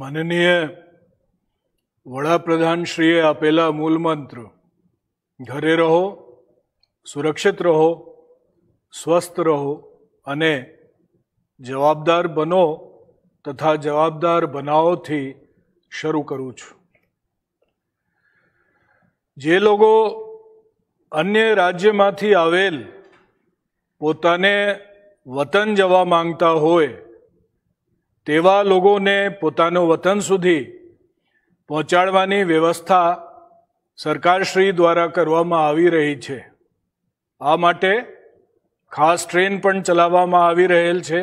માનનીય વડાપ્રધાનશ્રીએ આપેલા મૂલમંત્ર ઘરે રહો સુરક્ષિત રહો સ્વસ્થ રહો અને જવાબદાર બનો તથા જવાબદાર બનાવોથી શરૂ કરું છું જે લોકો અન્ય રાજ્યમાંથી આવેલ પોતાને વતન જવા માંગતા હોય તેવા લોકોને પોતાનું વતન સુધી પહોંચાડવાની વ્યવસ્થા સરકારશ્રી દ્વારા કરવામાં આવી રહી છે આ માટે ખાસ ટ્રેન પણ ચલાવવામાં આવી રહેલ છે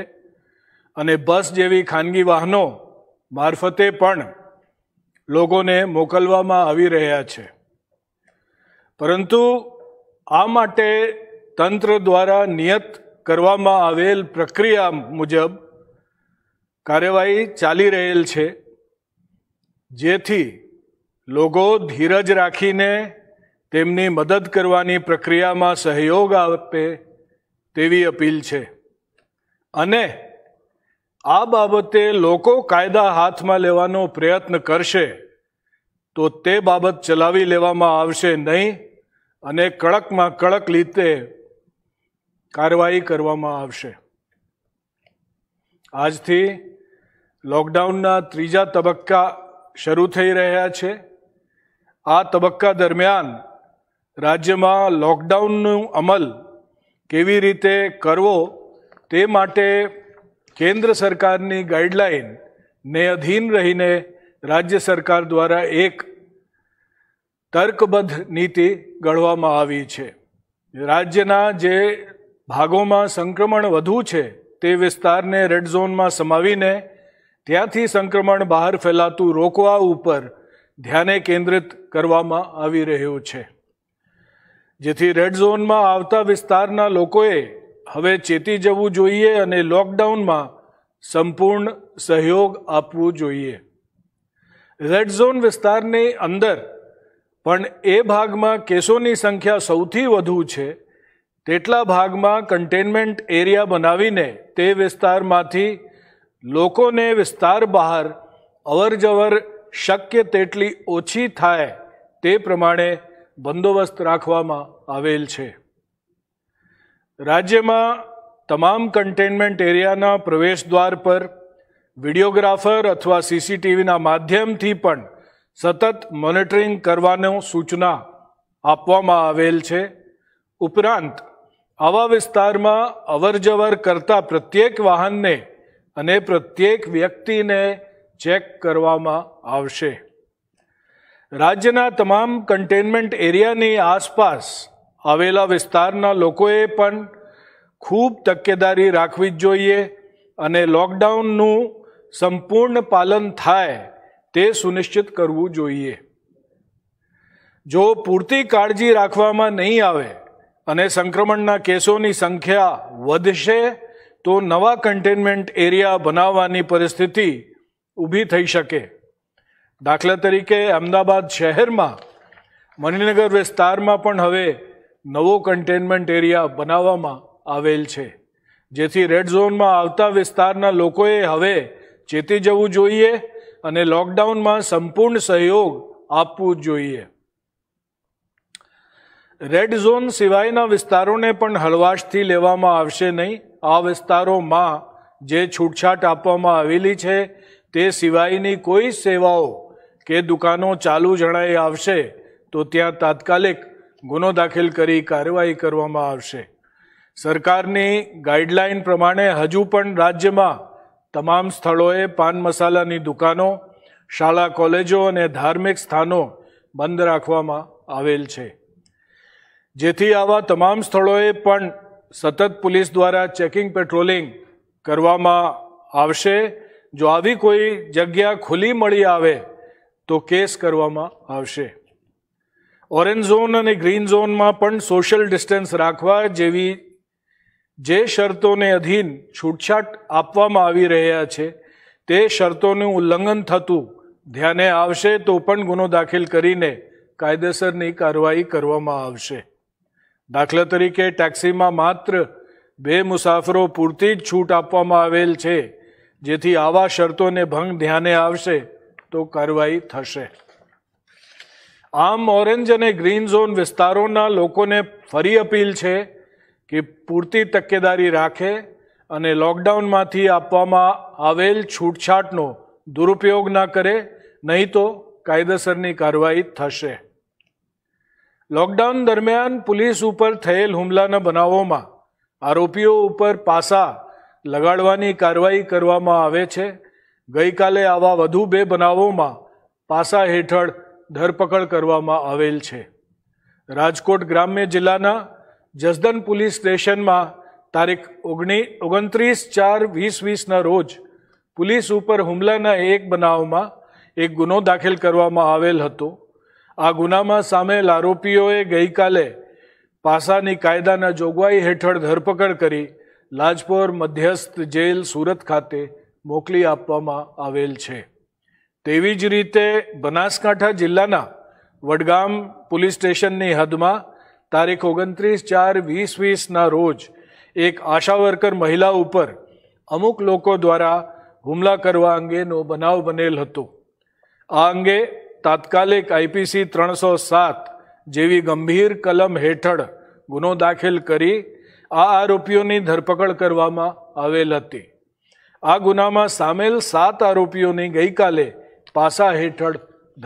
અને બસ જેવી ખાનગી વાહનો મારફતે પણ લોકોને મોકલવામાં આવી રહ્યા છે પરંતુ આ માટે તંત્ર દ્વારા નિયત કરવામાં આવેલ પ્રક્રિયા મુજબ કાર્યવાહી ચાલી રહેલ છે જેથી લોકો ધીરજ રાખીને તેમની મદદ કરવાની પ્રક્રિયામાં સહયોગ આપે તેવી અપીલ છે અને આ બાબતે લોકો કાયદા હાથમાં લેવાનો પ્રયત્ન કરશે તો તે બાબત ચલાવી લેવામાં આવશે નહીં અને કડકમાં કડક રીતે કાર્યવાહી કરવામાં આવશે આજથી લોકડાઉનના ત્રીજા તબક્કા શરૂ થઈ રહ્યા છે આ તબક્કા દરમિયાન રાજ્યમાં લોકડાઉનનો અમલ કેવી રીતે કરવો તે માટે કેન્દ્ર સરકારની ગાઈડલાઈનને અધીન રહીને રાજ્ય સરકાર દ્વારા એક તર્કબદ્ધ નીતિ ઘડવામાં આવી છે રાજ્યના જે ભાગોમાં સંક્રમણ વધુ છે તે વિસ્તારને રેડ ઝોનમાં સમાવીને ત્યાંથી સંક્રમણ બહાર ફેલાતું રોકવા ઉપર ધ્યાને કેન્દ્રિત કરવામાં આવી રહ્યું છે જેથી રેડ ઝોનમાં આવતા વિસ્તારના લોકોએ હવે ચેતી જવું જોઈએ અને લોકડાઉનમાં સંપૂર્ણ સહયોગ આપવો જોઈએ રેડ ઝોન વિસ્તારની અંદર પણ એ ભાગમાં કેસોની સંખ્યા સૌથી વધુ છે તેટલા ભાગમાં કન્ટેનમેન્ટ એરિયા બનાવીને તે વિસ્તારમાંથી લોકોને વિસ્તાર બહાર અવરજવર શક્ય તેટલી ઓછી થાય તે પ્રમાણે બંદોબસ્ત રાખવામાં આવેલ છે રાજ્યમાં તમામ કન્ટેનમેન્ટ એરિયાના પ્રવેશ દ્વાર પર વિડીયોગ્રાફર અથવા સીસીટીવીના માધ્યમથી પણ સતત મોનિટરિંગ કરવાનો સૂચના આપવામાં આવેલ છે ઉપરાંત આવા વિસ્તારમાં અવરજવર કરતા પ્રત્યેક વાહનને અને પ્રત્યેક વ્યક્તિને ચેક કરવામાં આવશે રાજ્યના તમામ કન્ટેનમેન્ટ એરિયાની આસપાસ આવેલા વિસ્તારના લોકોએ પણ ખૂબ તકેદારી રાખવી જ જોઈએ અને લોકડાઉનનું સંપૂર્ણ પાલન થાય તે સુનિશ્ચિત કરવું જોઈએ જો પૂરતી કાળજી રાખવામાં નહીં આવે અને સંક્રમણના કેસોની સંખ્યા વધશે તો નવા કન્ટેનમેન્ટ એરિયા બનાવવાની પરિસ્થિતિ ઊભી થઈ શકે દાખલા તરીકે અમદાવાદ શહેરમાં મણિનગર વિસ્તારમાં પણ હવે નવો કન્ટેનમેન્ટ એરિયા બનાવવામાં આવેલ છે જેથી રેડ ઝોનમાં આવતા વિસ્તારના લોકોએ હવે ચેતી જવું જોઈએ અને લોકડાઉનમાં સંપૂર્ણ સહયોગ આપવું જોઈએ રેડ ઝોન સિવાયના વિસ્તારોને પણ હળવાશથી લેવામાં આવશે નહીં આ વિસ્તારોમાં જે છૂટછાટ આપવામાં આવેલી છે તે સિવાયની કોઈ સેવાઓ કે દુકાનો ચાલુ જણાય આવશે તો ત્યાં તાત્કાલિક ગુનો દાખલ કરી કાર્યવાહી કરવામાં આવશે સરકારની ગાઈડલાઈન પ્રમાણે હજુ પણ રાજ્યમાં તમામ સ્થળોએ પાન મસાલાની દુકાનો શાળા કોલેજો અને ધાર્મિક સ્થાનો બંધ રાખવામાં આવેલ છે જેથી આવા તમામ સ્થળોએ પણ સતત પોલીસ દ્વારા ચેકિંગ પેટ્રોલિંગ કરવામાં આવશે જો આવી કોઈ જગ્યા ખુલ્લી મળી આવે તો કેસ કરવામાં આવશે ઓરેન્જ ઝોન અને ગ્રીન ઝોનમાં પણ સોશિયલ ડિસ્ટન્સ રાખવા જેવી જે શરતોને અધીન છૂટછાટ આપવામાં આવી રહ્યા છે તે શરતોનું ઉલ્લંઘન થતું ધ્યાને આવશે તો પણ ગુનો દાખલ કરીને કાયદેસરની કાર્યવાહી કરવામાં આવશે દાખલા તરીકે ટેક્સીમાં માત્ર બે મુસાફરો પૂરતી જ છૂટ આપવામાં આવેલ છે જેથી આવા શરતોને ભંગ ધ્યાને આવશે તો કાર્યવાહી થશે આમ ઓરેન્જ અને ગ્રીન ઝોન વિસ્તારોના લોકોને ફરી અપીલ છે કે પૂરતી તકેદારી રાખે અને લોકડાઉનમાંથી આપવામાં આવેલ છૂટછાટનો દુરુપયોગ ના કરે નહીં તો કાયદેસરની કાર્યવાહી થશે લોકડાઉન દરમિયાન પોલીસ ઉપર થયેલ હુમલાના બનાવોમાં આરોપીઓ ઉપર પાસા લગાડવાની કાર્યવાહી કરવામાં આવે છે ગઈકાલે આવા વધુ બે બનાવોમાં પાસા હેઠળ ધરપકડ કરવામાં આવેલ છે રાજકોટ ગ્રામ્ય જિલ્લાના જસદન પોલીસ સ્ટેશનમાં તારીખ ઓગણી ઓગણત્રીસ ચાર વીસ વીસના રોજ પોલીસ ઉપર હુમલાના એક બનાવમાં એક ગુનો દાખલ કરવામાં આવેલ હતો આ ગુનામાં સામેલ આરોપીઓએ ગઈકાલે પાસાની કાયદાના જોગવાઈ હેઠળ ધરપકડ કરી લાજપોર મધ્યસ્થ જેલ સુરત ખાતે મોકલી આપવામાં આવેલ છે તેવી જ રીતે બનાસકાંઠા જિલ્લાના વડગામ પોલીસ સ્ટેશનની હદમાં તારીખ ઓગણત્રીસ ચાર વીસ વીસના રોજ એક આશા વર્કર મહિલા ઉપર અમુક લોકો દ્વારા હુમલા કરવા અંગેનો બનાવ બનેલ હતો આ અંગે તાત્કાલિક આઈપીસી ત્રણસો સાત જેવી ગંભીર કલમ હેઠળ ગુનો દાખલ કરી આ આરોપીઓની ધરપકડ કરવામાં આવેલ હતી આ ગુનામાં સામેલ સાત આરોપીઓની ગઈકાલે પાસા હેઠળ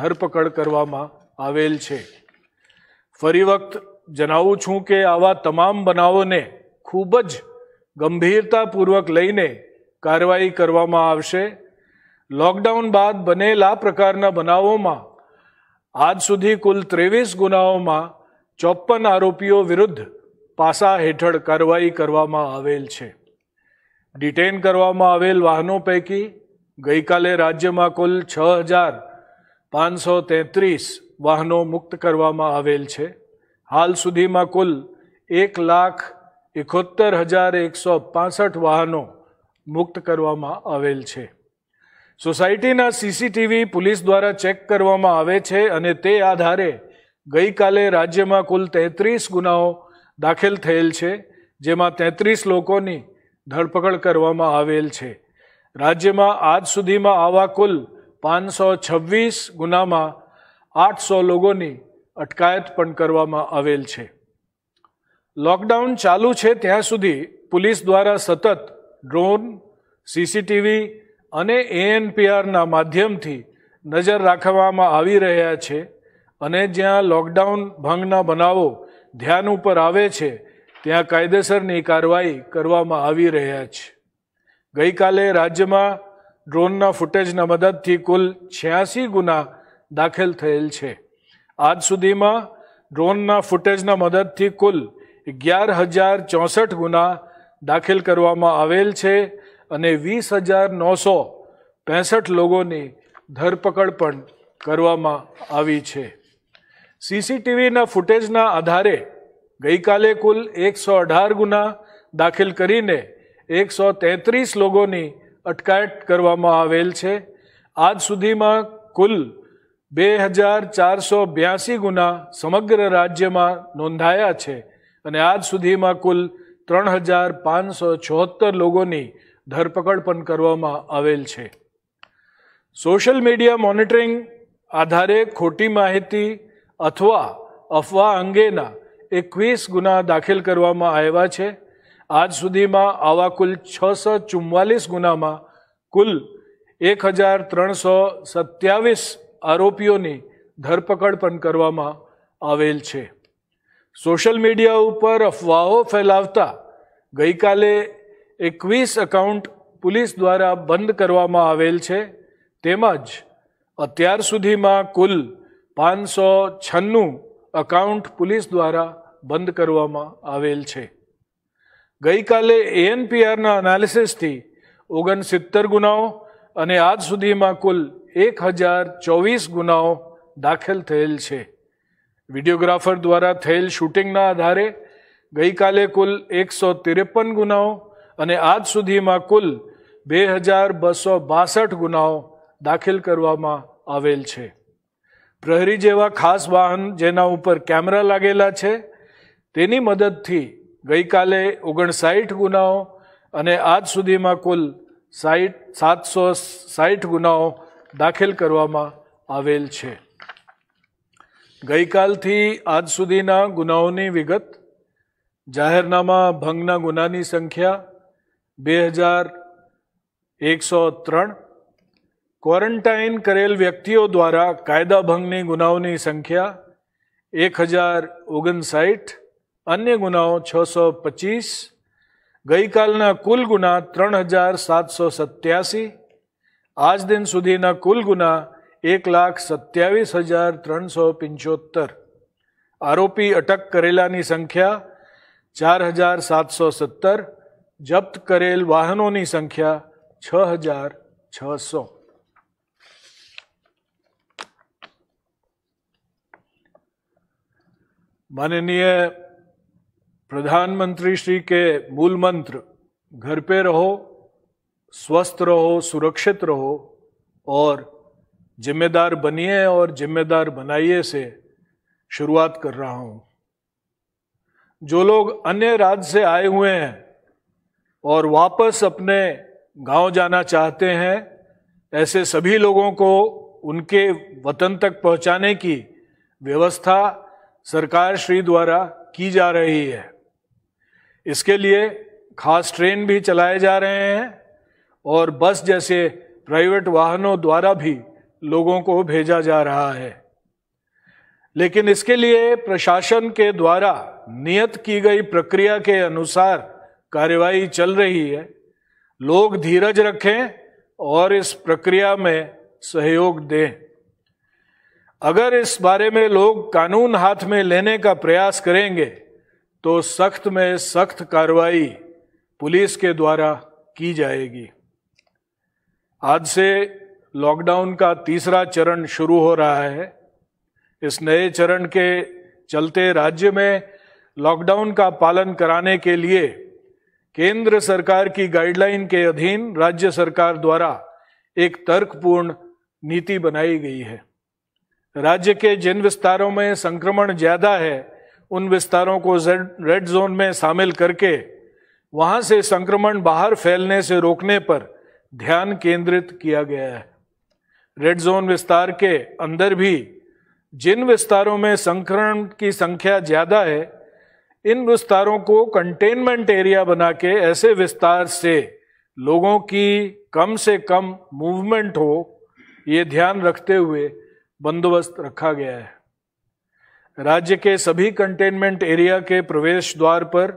ધરપકડ કરવામાં આવેલ છે ફરી વખત જણાવું છું કે આવા તમામ બનાવોને ખૂબ જ ગંભીરતાપૂર્વક લઈને કાર્યવાહી કરવામાં આવશે લોકડાઉન બાદ બનેલા પ્રકારના બનાવોમાં આજ સુધી કુલ ત્રેવીસ ગુનાઓમાં ચોપન આરોપીઓ વિરુદ્ધ પાસા હેઠળ કાર્યવાહી કરવામાં આવેલ છે ડિટેન કરવામાં આવેલ વાહનો પૈકી ગઈકાલે રાજ્યમાં કુલ છ હજાર પાંચસો તેત્રીસ વાહનો મુક્ત કરવામાં આવેલ છે હાલ સુધીમાં કુલ એક લાખ એકોતેર હજાર એકસો પાસઠ વાહનો મુક્ત કરવામાં આવેલ છે સોસાયટીના સીસીટીવી પોલીસ દ્વારા ચેક કરવામાં આવે છે અને તે આધારે ગઈકાલે રાજ્યમાં કુલ તેત્રીસ ગુનાઓ દાખલ થયેલ છે જેમાં તેત્રીસ લોકોની ધરપકડ કરવામાં આવેલ છે રાજ્યમાં આજ સુધીમાં આવા કુલ પાંચસો છવ્વીસ ગુનામાં આઠસો લોકોની અટકાયત પણ કરવામાં આવેલ છે લોકડાઉન ચાલુ છે ત્યાં સુધી પોલીસ દ્વારા સતત ડ્રોન સીસીટીવી અને એએનપીઆરના માધ્યમથી નજર રાખવામાં આવી રહ્યા છે અને જ્યાં લોકડાઉન ભંગના બનાવો ધ્યાન ઉપર આવે છે ત્યાં કાયદેસરની કાર્યવાહી કરવામાં આવી રહ્યા છે ગઈકાલે રાજ્યમાં ડ્રોનના ફૂટેજના મદદથી કુલ છ્યાસી ગુના દાખલ થયેલ છે આજ સુધીમાં ડ્રોનના ફૂટેજના મદદથી કુલ અગિયાર હજાર ચોસઠ ગુના દાખલ કરવામાં આવેલ છે અને વીસ હજાર નવસો પેંસઠ લોકોની ધરપકડ પણ કરવામાં આવી છે સીસીટીવીના ફૂટેજના આધારે ગઈકાલે કુલ એકસો અઢાર ગુના દાખલ કરીને એકસો તેત્રીસ લોકોની અટકાયત કરવામાં આવેલ છે આજ સુધીમાં કુલ બે હજાર ચારસો બ્યાસી ગુના સમગ્ર રાજ્યમાં નોંધાયા છે અને આજ સુધીમાં કુલ ત્રણ હજાર પાંચસો છોહત્તર લોકોની ધરપકડ પણ કરવામાં આવેલ છે સોશિયલ મીડિયા મોનિટરિંગ આધારે ખોટી માહિતી અથવા અફવા અંગેના એકવીસ ગુના દાખલ કરવામાં આવ્યા છે આજ સુધીમાં આવા કુલ છસો ચુમ્માલીસ ગુનામાં કુલ એક હજાર ત્રણસો સત્યાવીસ આરોપીઓની ધરપકડ પણ કરવામાં આવેલ છે સોશિયલ મીડિયા ઉપર અફવાઓ ફેલાવતા ગઈકાલે એકવીસ એકાઉન્ટ પોલીસ દ્વારા બંધ કરવામાં આવેલ છે તેમજ અત્યાર સુધીમાં કુલ પાંચસો છન્નું અકાઉન્ટ પોલીસ દ્વારા બંધ કરવામાં આવેલ છે ગઈકાલે એએનપીઆરના એનાલિસિસથી ઓગણસિત્તર ગુનાઓ અને આજ સુધીમાં કુલ એક હજાર ચોવીસ ગુનાઓ દાખલ થયેલ છે વિડીયોગ્રાફર દ્વારા થયેલ શૂટિંગના આધારે ગઈકાલે કુલ એકસો ત્રેપન ગુનાઓ અને આજ સુધીમાં કુલ બે હજાર બસો બાસઠ ગુનાઓ દાખલ કરવામાં આવેલ છે પ્રહરી જેવા ખાસ વાહન જેના ઉપર કેમેરા લાગેલા છે તેની મદદથી ગઈકાલે ઓગણસાઠ ગુનાઓ અને આજ સુધીમાં કુલ સાઠ સાતસો સાઠ ગુનાઓ દાખલ કરવામાં આવેલ છે ગઈકાલથી આજ સુધીના ગુનાઓની વિગત જાહેરનામા ભંગના ગુનાની સંખ્યા બે હજાર એકસો ત્રણ ક્વોરન્ટાઇન કરેલ વ્યક્તિઓ દ્વારા કાયદાભંગની ગુનાઓની સંખ્યા એક હજાર ઓગણસાઠ અન્ય ગુનાઓ છસો પચીસ ગઈકાલના કુલ ગુના ત્રણ હજાર સાતસો સત્યાસી આજ દિન સુધીના કુલ ગુના એક લાખ સત્યાવીસ હજાર ત્રણસો પંચોતેર આરોપી અટક કરેલાની સંખ્યા ચાર હજાર સાતસો સત્તર जब्त करेल वाहनों की संख्या छ हजार छ सौ माननीय प्रधानमंत्री श्री के मूल मंत्र घर पे रहो स्वस्थ रहो सुरक्षित रहो और जिम्मेदार बनिए और जिम्मेदार बनाइए से शुरुआत कर रहा हूं जो लोग अन्य राज्य से आए हुए हैं और वापस अपने गांव जाना चाहते हैं ऐसे सभी लोगों को उनके वतन तक पहुंचाने की व्यवस्था सरकार श्री द्वारा की जा रही है इसके लिए खास ट्रेन भी चलाए जा रहे हैं और बस जैसे प्राइवेट वाहनों द्वारा भी लोगों को भेजा जा रहा है लेकिन इसके लिए प्रशासन के द्वारा नियत की गई प्रक्रिया के अनुसार कार्यवाही चल रही है लोग धीरज रखें और इस प्रक्रिया में सहयोग दें अगर इस बारे में लोग कानून हाथ में लेने का प्रयास करेंगे तो सख्त में सख्त कार्रवाई पुलिस के द्वारा की जाएगी आज से लॉकडाउन का तीसरा चरण शुरू हो रहा है इस नए चरण के चलते राज्य में लॉकडाउन का पालन कराने के लिए केंद्र सरकार की गाइडलाइन के अधीन राज्य सरकार द्वारा एक तर्कपूर्ण नीति बनाई गई है राज्य के जिन विस्तारों में संक्रमण ज्यादा है उन विस्तारों को रेड जोन में शामिल करके वहां से संक्रमण बाहर फैलने से रोकने पर ध्यान केंद्रित किया गया है रेड जोन विस्तार के अंदर भी जिन विस्तारों में संक्रमण की संख्या ज्यादा है इन विस्तारों को कंटेनमेंट एरिया बना के ऐसे विस्तार से लोगों की कम से कम मूवमेंट हो ये ध्यान रखते हुए बंदोबस्त रखा गया है राज्य के सभी कंटेनमेंट एरिया के प्रवेश द्वार पर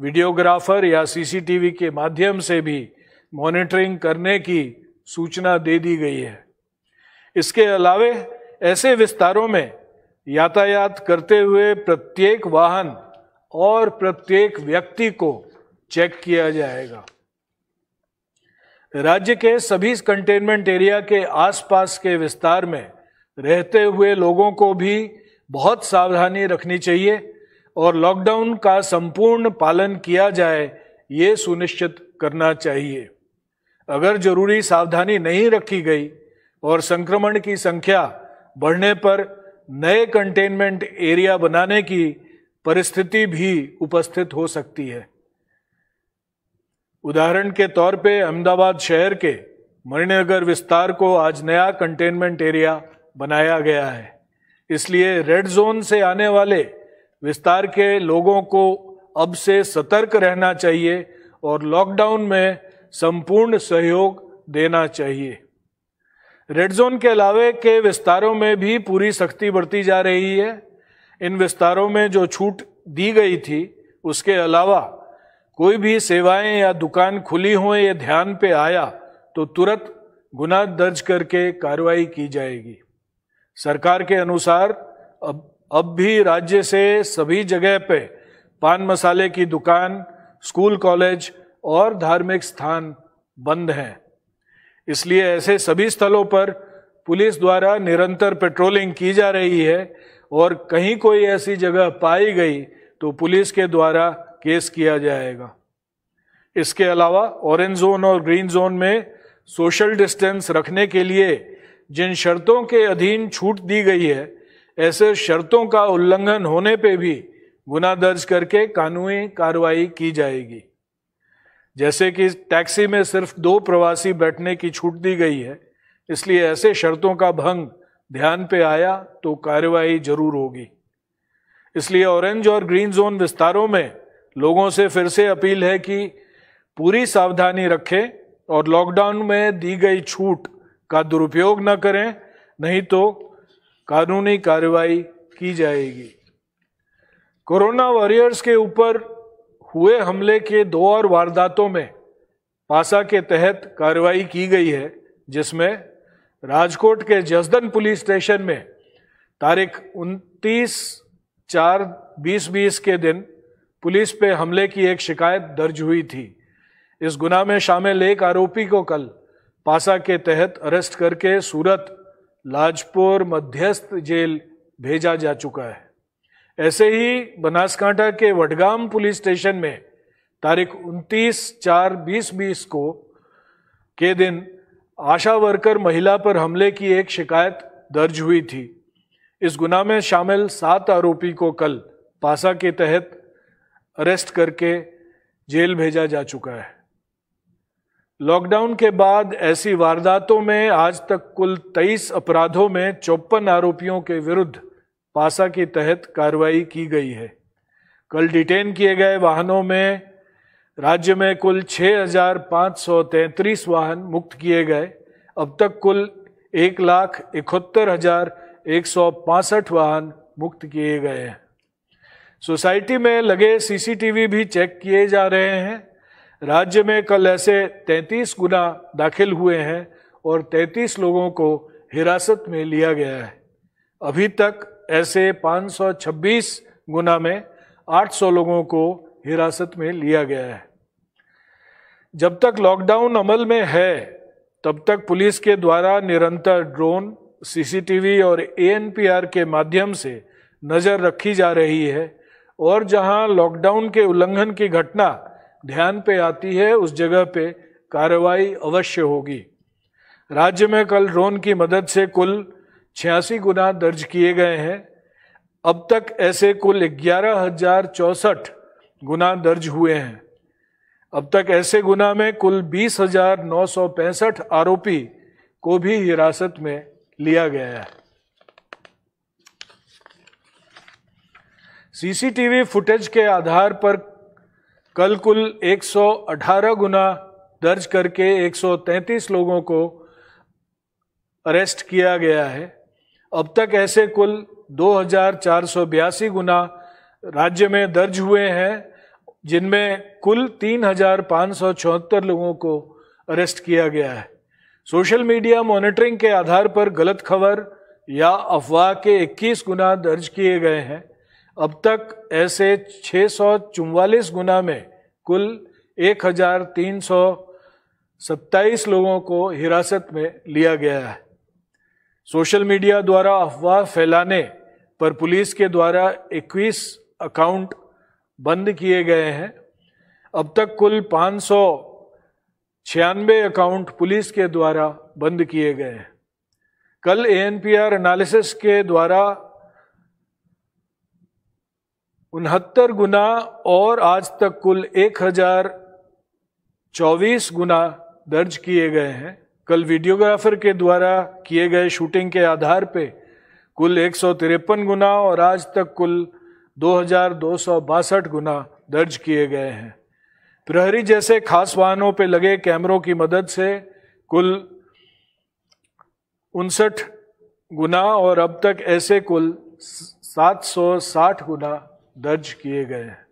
वीडियोग्राफर या सीसीटीवी के माध्यम से भी मॉनिटरिंग करने की सूचना दे दी गई है इसके अलावे ऐसे विस्तारों में यातायात करते हुए प्रत्येक वाहन और प्रत्येक व्यक्ति को चेक किया जाएगा राज्य के सभी कंटेनमेंट एरिया के आसपास के विस्तार में रहते हुए लोगों को भी बहुत सावधानी रखनी चाहिए और लॉकडाउन का संपूर्ण पालन किया जाए ये सुनिश्चित करना चाहिए अगर जरूरी सावधानी नहीं रखी गई और संक्रमण की संख्या बढ़ने पर नए कंटेनमेंट एरिया बनाने की परिस्थिति भी उपस्थित हो सकती है उदाहरण के तौर पे अहमदाबाद शहर के मणिनगर विस्तार को आज नया कंटेनमेंट एरिया बनाया गया है इसलिए रेड जोन से आने वाले विस्तार के लोगों को अब से सतर्क रहना चाहिए और लॉकडाउन में संपूर्ण सहयोग देना चाहिए रेड जोन के अलावे के विस्तारों में भी पूरी सख्ती बढ़ती जा रही है इन विस्तारों में जो छूट दी गई थी उसके अलावा कोई भी सेवाएं या दुकान खुली हो ये ध्यान पे आया तो तुरंत गुना दर्ज करके कार्रवाई की जाएगी सरकार के अनुसार अब अब भी राज्य से सभी जगह पे पान मसाले की दुकान स्कूल कॉलेज और धार्मिक स्थान बंद हैं इसलिए ऐसे सभी स्थलों पर पुलिस द्वारा निरंतर पेट्रोलिंग की जा रही है और कहीं कोई ऐसी जगह पाई गई तो पुलिस के द्वारा केस किया जाएगा इसके अलावा ऑरेंज जोन और ग्रीन जोन में सोशल डिस्टेंस रखने के लिए जिन शर्तों के अधीन छूट दी गई है ऐसे शर्तों का उल्लंघन होने पे भी गुना दर्ज करके कानूनी कार्रवाई की जाएगी जैसे कि टैक्सी में सिर्फ दो प्रवासी बैठने की छूट दी गई है इसलिए ऐसे शर्तों का भंग ध्यान पे आया तो कार्रवाई जरूर होगी इसलिए ऑरेंज और ग्रीन जोन विस्तारों में लोगों से फिर से अपील है कि पूरी सावधानी रखें और लॉकडाउन में दी गई छूट का दुरुपयोग न करें नहीं तो कानूनी कार्रवाई की जाएगी कोरोना वॉरियर्स के ऊपर हुए हमले के दो और वारदातों में पासा के तहत कार्रवाई की गई है जिसमें राजकोट के जसदन पुलिस स्टेशन में तारीख उनतीस चार बीस बीस के दिन पुलिस पे हमले की एक शिकायत दर्ज हुई थी इस गुना में शामिल एक आरोपी को कल पासा के तहत अरेस्ट करके सूरत लाजपुर मध्यस्थ जेल भेजा जा चुका है ऐसे ही बनासकांठा के वडगाम पुलिस स्टेशन में तारीख उनतीस चार बीस बीस को के दिन आशा वर्कर महिला पर हमले की एक शिकायत दर्ज हुई थी इस गुना में शामिल सात आरोपी को कल पासा के तहत अरेस्ट करके जेल भेजा जा चुका है लॉकडाउन के बाद ऐसी वारदातों में आज तक कुल तेईस अपराधों में चौपन आरोपियों के विरुद्ध पासा के तहत कार्रवाई की गई है कल डिटेन किए गए वाहनों में राज्य में कुल 6,533 वाहन मुक्त किए गए अब तक कुल एक लाख इकहत्तर हजार एक सौ पांसठ वाहन मुक्त किए गए हैं सोसाइटी में लगे सीसीटीवी भी चेक किए जा रहे हैं राज्य में कल ऐसे 33 गुना दाखिल हुए हैं और 33 लोगों को हिरासत में लिया गया है अभी तक ऐसे 526 गुना में 800 लोगों को हिरासत में लिया गया है जब तक लॉकडाउन अमल में है तब तक पुलिस के द्वारा निरंतर ड्रोन सीसीटीवी और एएनपीआर के माध्यम से नज़र रखी जा रही है और जहां लॉकडाउन के उल्लंघन की घटना ध्यान पे आती है उस जगह पे कार्रवाई अवश्य होगी राज्य में कल ड्रोन की मदद से कुल छियासी गुना दर्ज किए गए हैं अब तक ऐसे कुल ग्यारह हजार चौसठ गुना दर्ज हुए हैं अब तक ऐसे गुना में कुल बीस हजार नौ सौ पैंसठ आरोपी को भी हिरासत में लिया गया है सीसीटीवी फुटेज के आधार पर कल कुल 118 गुना दर्ज करके 133 लोगों को अरेस्ट किया गया है अब तक ऐसे कुल दो गुना राज्य में दर्ज हुए हैं जिनमें कुल तीन लोगों को अरेस्ट किया गया है सोशल मीडिया मॉनिटरिंग के आधार पर गलत खबर या अफवाह के 21 गुना दर्ज किए गए हैं अब तक ऐसे छः गुना में कुल एक लोगों को हिरासत में लिया गया है सोशल मीडिया द्वारा अफवाह फैलाने पर पुलिस के द्वारा 21 अकाउंट बंद किए गए हैं अब तक कुल पाँच सौ छियानबे अकाउंट पुलिस के द्वारा बंद किए गए हैं कल एएनपीआर एनालिसिस के द्वारा उनहत्तर गुना और आज तक कुल एक हजार चौबीस गुना दर्ज किए गए हैं कल वीडियोग्राफर के द्वारा किए गए शूटिंग के आधार पे कुल एक सौ तिरपन गुना और आज तक कुल दो गुना दर्ज किए गए हैं प्रहरी जैसे खास वाहनों पर लगे कैमरों की मदद से कुल उनसठ गुना और अब तक ऐसे कुल 760 गुना दर्ज किए गए हैं